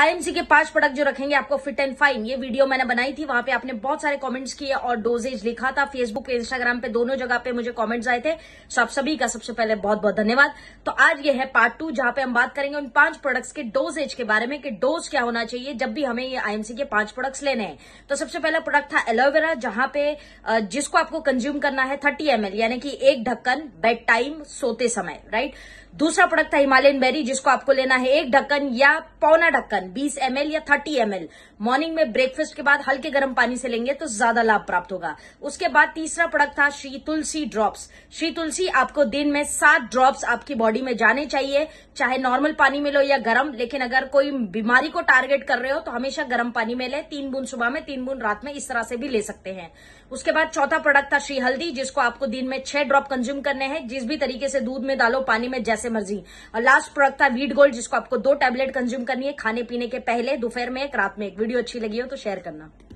IMC के पांच product जो रखेंगे आपको फिट एंड फाइन ये वीडियो मैंने बनाई थी वहां पे आपने बहुत सारे कमेंट्स किए और डोजेज लिखा था फेसबुक पे इंस्टाग्राम पे दोनों जगह पे मुझे कमेंट्स आए थे सो आप सभी का सबसे पहले बहुत बहुत धन्यवाद तो आज ये है पार्ट टू जहां पे हम बात करेंगे उन पांच प्रोडक्ट्स के डोजेज के बारे में कि डोज क्या होना चाहिए जब भी हमें ये आईएमसी के पांच प्रोडक्ट्स लेने हैं तो सबसे पहला प्रोडक्ट था एलोवेरा जहां पे जिसको आपको कंज्यूम करना है थर्टी एमएल यानी कि एक ढक्कन बेड टाइम सोते समय राइट दूसरा प्रोडक्ट था हिमालयन बेरी जिसको आपको लेना है एक ढक्कन या पौना ढक्कन बीस एम या थर्टी एम मॉर्निंग में ब्रेकफास्ट के बाद हल्के गर्म पानी से लेंगे तो ज्यादा लाभ प्राप्त होगा उसके बाद तीसरा प्रोडक्ट था श्री तुलसी ड्रॉप्स श्री तुलसी आपको दिन में सात ड्रॉप्स आपकी बॉडी में जाने चाहिए चाहे नॉर्मल पानी में लो या गर्म लेकिन अगर कोई बीमारी को टारगेट कर रहे हो तो हमेशा गर्म पानी में ले तीन बूंद सुबह में तीन बूंद रात में इस तरह से भी ले सकते हैं उसके बाद चौथा प्रोडक्ट था श्री हल्दी जिसको आपको दिन में छह ड्रॉप कंज्यूम करने हैं जिस भी तरीके से दूध में डालो पानी में जैसे मर्जी और लास्ट प्रोडक्ट था वीट गोल्ड जिसको आपको दो टैबलेट कंज्यूम करनी है खाने पीने पीने के पहले दोपहर में एक रात में एक वीडियो अच्छी लगी हो तो शेयर करना